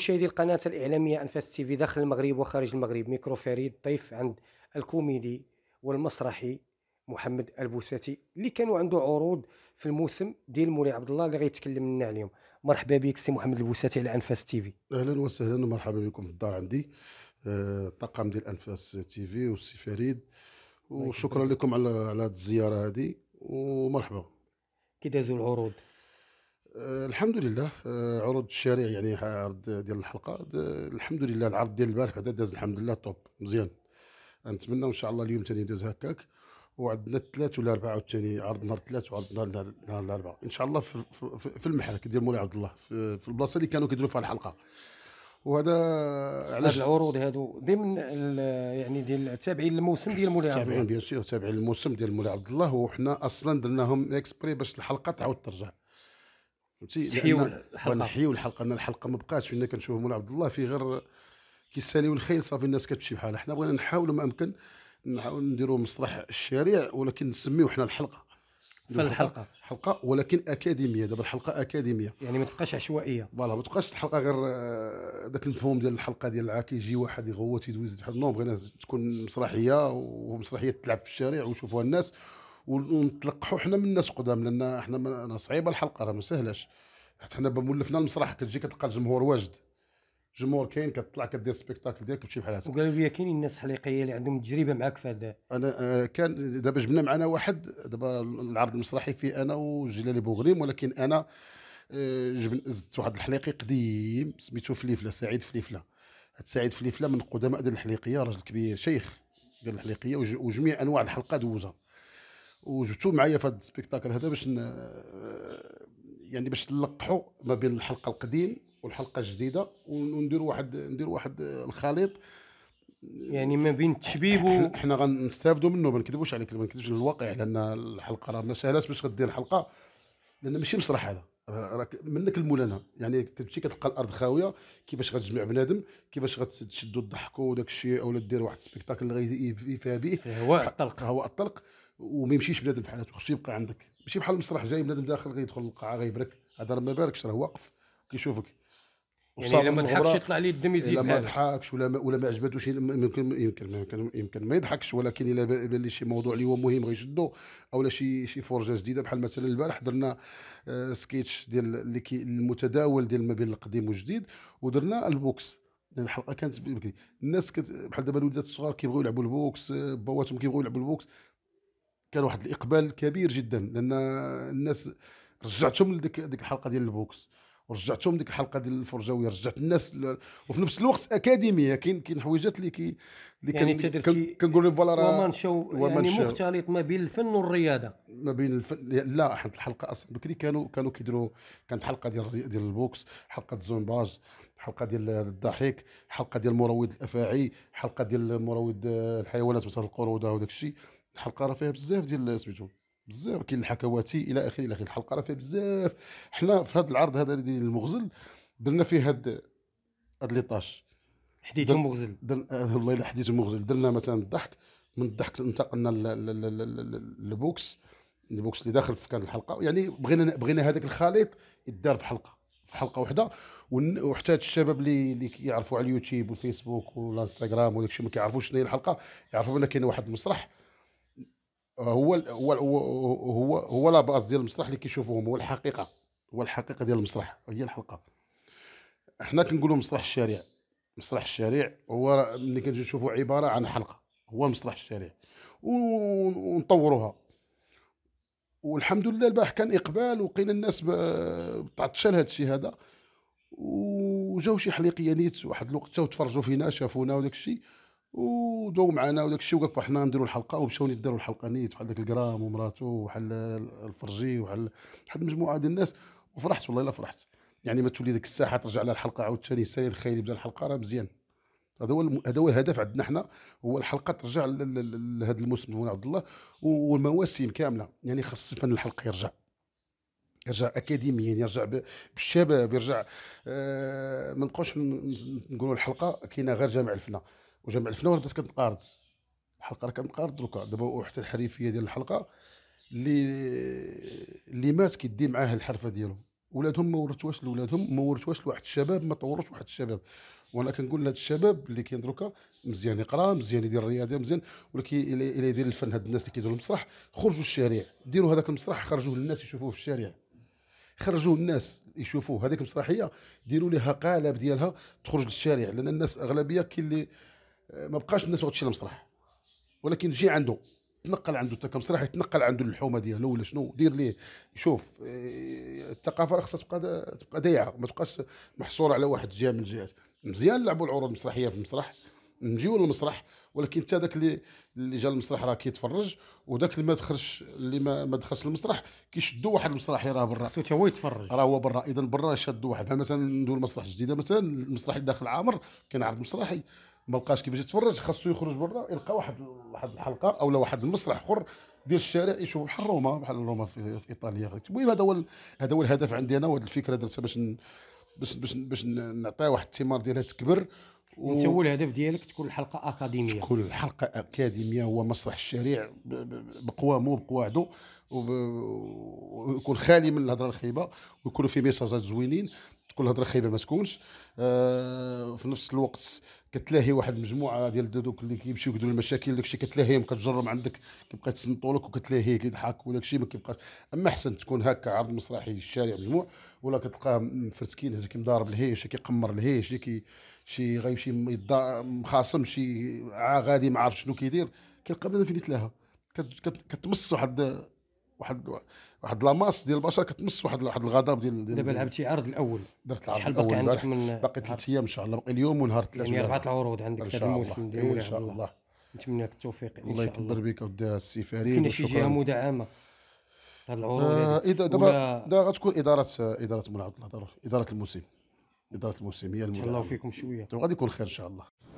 مشاهدي القناة الإعلامية أنفاس تي في داخل المغرب وخارج المغرب ميكرو فريد ضيف عند الكوميدي والمسرحي محمد البوساتي اللي كانوا عنده عروض في الموسم ديال مولاي عبد الله اللي غيتكلم لنا عليهم مرحبا بك سي محمد البوساتي على انفاس تي في اهلا وسهلا ومرحبا بكم في الدار عندي آه، الطاقم ديال انفاس تي في والسي فريد وشكرا لكم على على الزياره هذه ومرحبا كي دازوا العروض آه، الحمد لله آه، عروض الشارع يعني عرض ديال الحلقه الحمد لله العرض ديال البارح هذا داز الحمد لله توب مزيان نتمنى ان شاء الله اليوم ثاني داز هكاك وعندنا الثلاث ولا اربعه والثاني عرض نهار الثلاث وعرض نهار الاربعه ان شاء الله في, في, في المحرك ديال مولاي عبد الله في, في البلاصه اللي كانوا كيديروا فيها الحلقه وهذا علاش العروض هادو ضمن يعني ديال تابعين للموسم ديال مولاي عبد الله تابعين بيان سور تابعين للموسم ديال مولاي عبد الله وحنا اصلا درناهم اكسبري باش الحلقه تعاود ترجع فهمتي نحيو الحلقه نحيو الحلقه ان الحلقه ما بقاتش فين كنشوف مولا عبد الله في غير كيساليو الخيل صافي الناس كتمشي بحالها حنا بغينا نحاولوا ما امكن نحاول نديروا مسرح الشارع ولكن نسميو حنا الحلقه فالحلقه حلقه ولكن اكاديميه دابا الحلقه اكاديميه يعني ما تبقاش عشوائيه فوالا ما تبقاش الحلقه غير ذاك آه، المفهوم ديال الحلقه ديال العاكي يجي واحد يغوت يزيد بحال نو بغينا تكون مسرحيه ومسرحيه تلعب في الشارع ويشوفوها الناس ونتلقحوا حنا من الناس قدام لان احنا صعيبه الحلقه راه ما سهلاش حتى حنا مولفنا المسرح كتجي كتلقى الجمهور واجد جمهور كاين كتطلع كدير سبيكتاكل ديالك كتمشي بحال هكا وقالوا لي كاينين الناس حليقيه اللي عندهم تجربه معاك في هذا انا آه، كان دابا جبنا معنا واحد دابا العرض المسرحي فيه انا وجلالي بوغريم ولكن انا آه، جبن زدت واحد الحليقي قديم سميتو فليفله سعيد فليفله هاد سعيد فليفله من قدماء ديال الحليقيه راجل كبير شيخ ديال الحليقيه وجميع انواع الحلقه دوزها وجبتو معايا في هذا السبيكتاكل هذا باش يعني باش نلقحوا ما بين الحلقه القديم والحلقه الجديده ونديروا واحد نديروا واحد الخليط يعني ما بين التشبيب و حنا غنستافدوا منه ما نكذبوش عليك ما نكذبش للواقع لان الحلقه راه ما سهلاش باش غدير الحلقه لان ماشي مسرح هذا راك منك المولانا يعني كتمشي كتلقى الارض خاويه كيفاش غتجمع بنادم كيفاش غتشدوا الضحك وداك الشيء اولا دير واحد السبيكتاكل اللي غيفيها به هواء الطلق هواء الطلق وما يمشيش بنادم في حياته خصو يبقى عندك ماشي بحال المسرح جاي بنادم داخل غيدخل القاعه غيبرك هذا ما باركش راه واقف كيشوفك يعني لما ما ضحكش يطلع ليه الدم يزيد لما ما ضحكش ولا ما ولا ما عجباتوش يمكن يمكن يمكن, يمكن ما يضحكش ولكن الا بان شي موضوع اللي هو مهم غيشدو او لا شي شي فرجه جديده بحال مثلا البارح درنا آه، سكيتش ديال اللي المتداول ديال ما بين القديم والجديد ودرنا البوكس يعني الحلقه كانت بكري الناس كت بحال دابا الوليدات الصغار كيبغيو يلعبوا البوكس آه، بواتهم كيبغيو يلعبوا البوكس كان واحد الاقبال كبير جدا لان الناس رجعتهم لديك ديك الحلقه ديال البوكس ورجعتهم ديك الحلقه ديال الفرجاويه رجعت الناس ل... وفي نفس الوقت اكاديميه كاين كاين حويجات اللي كي اللي يعني كن... كنقول لهم فوالا راه ومان شو يعني مختلط ما بين الفن والرياضه ما بين الفن لا حنت الحلقه اصلا بكري كانوا كانوا كيديروا كانت حلقه ديال ديال البوكس حلقه الزومباج حلقه ديال الضحك حلقه ديال مروض الافاعي حلقه ديال مروض الحيوانات مثل القرود وداك الشيء الحلقه راه فيها بزاف ديال سميتو بزاف كاين الحكواتي الى اخره الى اخره الحلقه راه فيها بزاف حنا في هذا العرض هذا ديال المغزل درنا فيه هاد هاد لي طاش حديث مغزل آه، والله الا حديث مغزل درنا مثلا الضحك من الضحك انتقلنا للبوكس البوكس اللي داخل في كان الحلقه يعني بغينا بغينا هذاك الخليط يدار في حلقه في حلقه واحده وحتى الشباب اللي اللي يعرفوا على اليوتيوب والفيسبوك والانستغرام وداك الشيء ما كيعرفوش شنو هي الحلقه يعرفوا بان كاين واحد المسرح هو هو هو هو لا باس ديال المسرح اللي كيشوفوهم هو الحقيقه هو الحقيقه ديال المسرح هي الحلقه حنا كنقولوا مسرح الشارع مسرح الشارع هو ملي كنجي نشوفوا عباره عن حلقه هو مسرح الشارع ونطوروها والحمد لله البارح كان اقبال وقينا الناس تعطشل هذا الشيء هذا وجاو شي نيت واحد الوقت تفرجوا فينا شافونا وداك الشيء وداو معنا وداك الشيء وقال حنا نديروا الحلقه ومشاو داروا الحلقه نيت بحال داك الكرام ومراته وحال الفرجي وحال واحد المجموعه ديال الناس وفرحت والله الا فرحت يعني ما تولي ديك الساحه ترجع لها الحلقه عاوتاني سالي الخير بدا الحلقه راه مزيان هذا هو هذا هو الهدف عندنا حنا هو الحلقه ترجع لهذا الموسم ديال عبد الله والمواسم كامله يعني خاص فن الحلقه يرجع يرجع اكاديميا يرجع بالشباب يرجع آه ما نبقاوش نقولوا الحلقه كاينه غير جامع الفنه وجمع الفناوي بدات كتنقارض الحلقه راه كتنقارض دوكا دابا حتى الحريفيه ديال الحلقه اللي اللي مات كيدي معاه الحرفه ديالو ولادهم ما ورثوهاش لولادهم ما ورثوهاش لواحد الشباب ما طوروش واحد الشباب وانا كنقول لهاد الشباب اللي كاين دروكا مزيان يقرا مزيان يدير الرياضه مزيان ولكن الى يدير الفن هاد الناس اللي كيديروا المسرح خرجوا الشارع ديروا هذاك المسرح خرجوه للناس يشوفوه في الشارع خرجوا الناس يشوفوه هذيك المسرحيه ديروا لها قالب ديالها تخرج للشارع لان الناس اغلبيه كاين اللي ما بقاش الناس ما تمشي للمسرح ولكن جي عنده تنقل عنده حتى كمسرح يتنقل عنده الحومه ديالو ولا شنو دير ليه شوف آه، الثقافه راه خصها تبقى تبقى دايعه ما تبقاش محصوره على واحد جهه من الجهات مزيان نلعبوا العروض المسرحيه في المسرح نجيو للمسرح ولكن حتى داك اللي اللي جا للمسرح راه كيتفرج وداك اللي ما دخلش اللي ما, ما دخلش للمسرح كيشدوا واحد المسرحي راه برا خصو هو يتفرج راه هو برا اذا برا شادوا واحد مثلا ندور مسرح جديده مثلا المسرح اللي داخل عامر كنعرض مسرحي ما لقاش كيفاش يتفرج خاصو يخرج برا يلقى واحد واحد الحلقه او واحد المسرح اخر ديال الشارع يشوف بحال روما بحال روما في, في ايطاليا المهم هذا هو هذا هو الهدف عندي انا وهذه الفكره درتها باش باش باش, باش نعطيها واحد الثمار ديالها تكبر و... انت هو الهدف ديالك تكون الحلقه اكاديميه تكون الحلقه اكاديميه هو مسرح الشارع بقوامه بقواعده ويكون خالي من الهضره الخيبه ويكونوا فيه ميساجات زوينين تكون الهضره الخيبه ما تكونش آه، في نفس الوقت كتلاهي واحد المجموعه ديال دوك اللي كيمشيو يقدروا المشاكل داكشي كتلاهيهم كتجرم عندك كيبقى يتسنطوا لك وكتلاهيه كيضحك وداكشي ما كيبقاش اما احسن تكون هكا عرض مسرحي الشارع مجموع ولا كتلقاه مفرتكين هذا كيمضارب الهيش كيقمر الهيش شي كي شي غيمشي مخاصم شي غادي ما عارف شنو كيدير كيلقى بنادم فين يتلاها كتمص واحد واحد واحد لاماس ديال البشر كتمس واحد واحد الغضب ديال ديال دابا لعبتي عرض الاول درت العرض شحال باقي عندك من باقي ثلاث ايام ان شاء الله باقي اليوم ونهار ثلاثه يعني اربعه العروض عندك في هذا الموسم ديال ان شاء الله نتمنى لك التوفيق ان شاء الله الله يكبر بك ودي السي فريد كاين شي جهه مدعمه آه، هذه العروض اذا دابا دابا غتكون اداره اداره منعطله اداره الموسم اداره الموسم هي المدعمه الله فيكم شويه غادي يكون خير ان شاء الله